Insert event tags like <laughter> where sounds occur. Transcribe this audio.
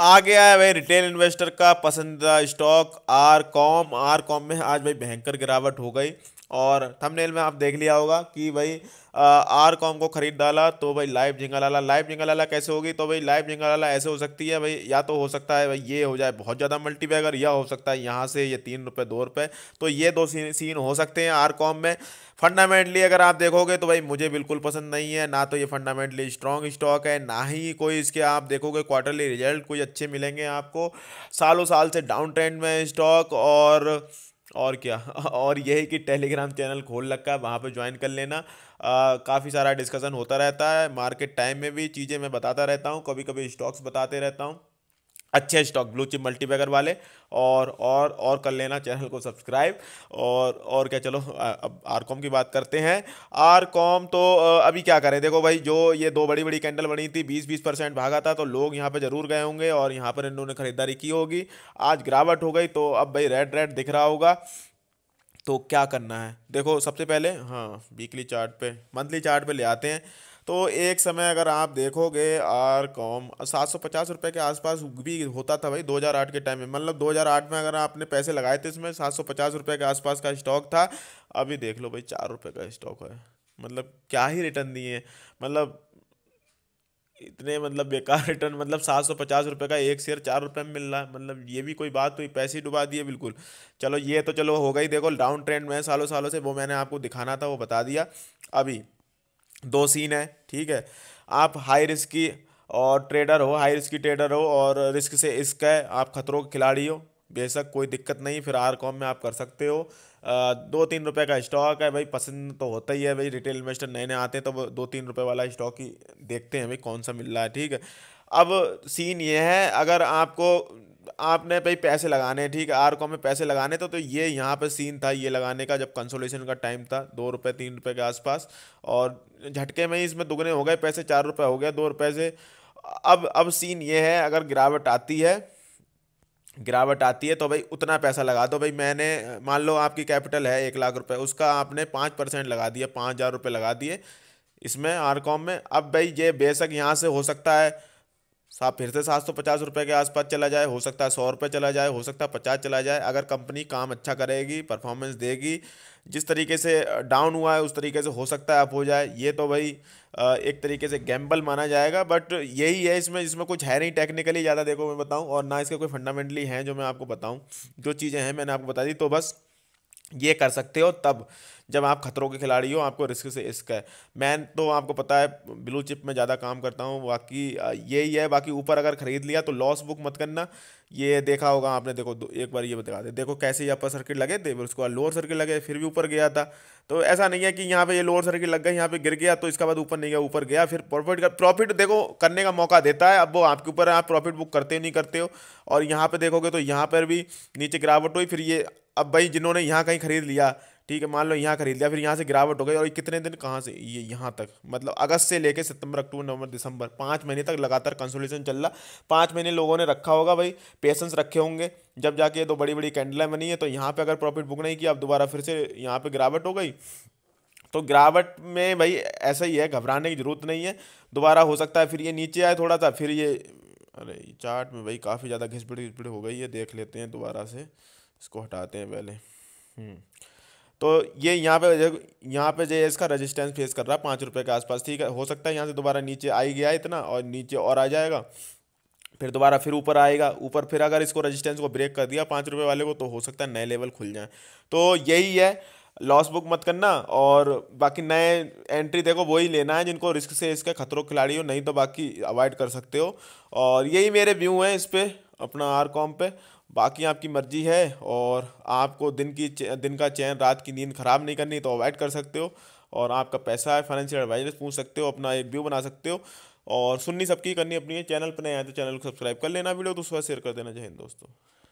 आ गया है भाई रिटेल इन्वेस्टर का पसंदीदा stock R Com R Com में आज भाई भयंकर गिरावट हो गई और थंबनेल में आप देख लिया होगा कि भाई आर कॉम को खरीद डाला तो भाई लाइव लाला लाइव लाला कैसे होगी तो भाई लाइव लाला ऐसे हो सकती है भाई या तो हो सकता है भाई ये हो जाए बहुत ज़्यादा मल्टीपैगर या हो सकता है यहाँ से ये तीन रुपये दो रुपये तो ये दो सीन सीन हो सकते हैं आर कॉम में फंडामेंटली अगर आप देखोगे तो भाई मुझे बिल्कुल पसंद नहीं है ना तो ये फंडामेंटली स्ट्रॉन्ग स्टॉक है ना ही कोई इसके आप देखोगे क्वार्टरली रिजल्ट कोई अच्छे मिलेंगे आपको सालों साल से डाउन ट्रेंड में स्टॉक और और क्या <laughs> और यही कि टेलीग्राम चैनल खोल रखा है वहाँ पर ज्वाइन कर लेना काफ़ी सारा डिस्कशन होता रहता है मार्केट टाइम में भी चीज़ें मैं बताता रहता हूँ कभी कभी स्टॉक्स बताते रहता हूँ अच्छे स्टॉक ब्लू चिप मल्टीबैगर वाले और और और कर लेना चैनल को सब्सक्राइब और और क्या चलो अब आरकॉम की बात करते हैं आरकॉम तो अभी क्या करें देखो भाई जो ये दो बड़ी बड़ी कैंडल बनी थी 20 20 परसेंट भागा था तो लोग यहाँ पे ज़रूर गए होंगे और यहाँ पर इन्होंने ख़रीदारी की होगी आज गिरावट हो गई तो अब भाई रेड रेड दिख रहा होगा तो क्या करना है देखो सबसे पहले हाँ वीकली चार्ट मंथली चार्ट ले आते हैं तो एक समय अगर आप देखोगे आर कॉम सात सौ पचास रुपये के आसपास भी होता था भाई 2008 के टाइम में मतलब 2008 में अगर आपने पैसे लगाए थे इसमें सात सौ पचास रुपये के आसपास का स्टॉक था अभी देख लो भाई चार रुपये का स्टॉक है मतलब क्या ही रिटर्न दिए मतलब इतने मतलब बेकार रिटर्न मतलब सात सौ पचास रुपये का एक शेयर चार रुपये में मिल रहा है मतलब ये भी कोई बात हुई पैसे डुबा दिए बिल्कुल चलो ये तो चलो हो गई देखो डाउन ट्रेंड में सालों सालों से वो मैंने आपको दिखाना था वो बता दिया अभी दो सीन है ठीक है आप हाई रिस्क की और ट्रेडर हो हाई रिस्क की ट्रेडर हो और रिस्क से इस्क है आप खतरों के खिलाड़ी हो बेशक कोई दिक्कत नहीं फिर आर कॉम में आप कर सकते हो आ, दो तीन रुपए का स्टॉक है भाई पसंद तो होता ही है भाई रिटेल इन्वेस्टर नए नए आते हैं तो वो दो तीन रुपए वाला स्टॉक ही देखते हैं भाई कौन सा मिल रहा है ठीक है अब सीन ये है अगर आपको आपने भाई पैसे लगाने ठीक है आर कॉम में पैसे लगाने तो तो ये यहाँ पे सीन था ये लगाने का जब कंसोलेशन का टाइम था दो रुपये तीन रुपये के आसपास और झटके में ही इसमें दुगने हो गए पैसे चार रुपये हो गए दो रुपये से अब अब सीन ये है अगर गिरावट आती है गिरावट आती है तो भाई उतना पैसा लगा दो भाई मैंने मान लो आपकी कैपिटल है एक लाख रुपये उसका आपने पाँच परसेंट लगा दिया पाँच हज़ार रुपये लगा दिए इसमें आर कॉम में अब भाई ये बेशक यहाँ से हो सकता है साहब फिर से सात सौ पचास रुपये के आसपास चला जाए हो सकता है सौ रुपये चला जाए हो सकता है पचास चला जाए अगर कंपनी काम अच्छा करेगी परफॉर्मेंस देगी जिस तरीके से डाउन हुआ है उस तरीके से हो सकता है अप हो जाए ये तो भाई एक तरीके से गैम्बल माना जाएगा बट यही है इसमें इसमें कुछ है नहीं टेक्निकली ज़्यादा देखो मैं बताऊँ और ना इसके कोई फंडामेंटली हैं जो मैं आपको बताऊँ जो चीज़ें हैं मैंने आपको बता दी तो बस ये कर सकते हो तब जब आप खतरों के खिलाड़ी हो आपको रिस्क से इस्क है मैं तो आपको पता है ब्लू चिप में ज़्यादा काम करता हूँ बाकी यही है बाकी ऊपर अगर ख़रीद लिया तो लॉस बुक मत करना ये देखा होगा आपने देखो एक बार ये बता दे देखो कैसे ये अपर सर्किट लगे थे उसके बाद लोअर सर्किट लगे फिर भी ऊपर गया था तो ऐसा नहीं है कि यहाँ पे ये लोअर सर्किट लग गए यहाँ पे गिर गया तो इसके बाद ऊपर नहीं गया ऊपर गया फिर प्रॉफिट का प्रॉफिट देखो करने का मौका देता है अब वो आपके ऊपर आप प्रॉफिट बुक करते हो नहीं करते हो और यहाँ पर देखोगे तो यहाँ पर भी नीचे गिरावट हुई फिर ये अब भाई जिन्होंने यहाँ कहीं ख़रीद लिया ठीक है मान लो यहाँ खरीद लिया फिर यहाँ से गिरावट हो गई और कितने दिन कहाँ से ये यहाँ तक मतलब अगस्त से लेके सितंबर अक्टूबर नवंबर दिसंबर पाँच महीने तक लगातार कंसोलेशन चल रहा पाँच महीने लोगों ने रखा होगा भाई पेशेंस रखे होंगे जब जाके ये दो बड़ी बड़ी कैंडलें बनी है तो यहाँ पर अगर प्रॉफिट बुक नहीं किया अब दोबारा फिर से यहाँ पर गिरावट हो गई तो गिरावट में भाई ऐसा ही है घबराने की ज़रूरत नहीं है दोबारा हो सकता है फिर ये नीचे आए थोड़ा सा फिर ये अरे चार्ट में भाई काफ़ी ज़्यादा घिसपिट घिसपिट हो गई है देख लेते हैं दोबारा से इसको हटाते हैं पहले हम्म। तो ये यहाँ पे यहाँ पे जो इसका रेजिस्टेंस फेस कर रहा है पाँच रुपये के आसपास ठीक है हो सकता है यहाँ से दोबारा नीचे आ गया इतना और नीचे और आ जाएगा फिर दोबारा फिर ऊपर आएगा ऊपर फिर अगर इसको रेजिस्टेंस को ब्रेक कर दिया पाँच रुपये वाले को तो हो सकता है नए लेवल खुल जाए तो यही है लॉस बुक मत करना और बाकी नए एंट्री देखो वही लेना है जिनको रिस्क से इसके खतरों खिलाड़ी हो नहीं तो बाकी अवॉइड कर सकते हो और यही मेरे व्यू हैं इस पर अपना आर कॉम पे बाकी आपकी मर्ज़ी है और आपको दिन की दिन का चैन रात की नींद ख़राब नहीं करनी तो अवॉइड कर सकते हो और आपका पैसा है फाइनेंशियल एडवाइजर पूछ सकते हो अपना एक व्यू बना सकते हो और सुननी सबकी करनी अपनी है चैनल पर नहीं आए तो चैनल को सब्सक्राइब कर लेना वीडियो दोस्तों शेयर कर देना चाहिए दोस्तों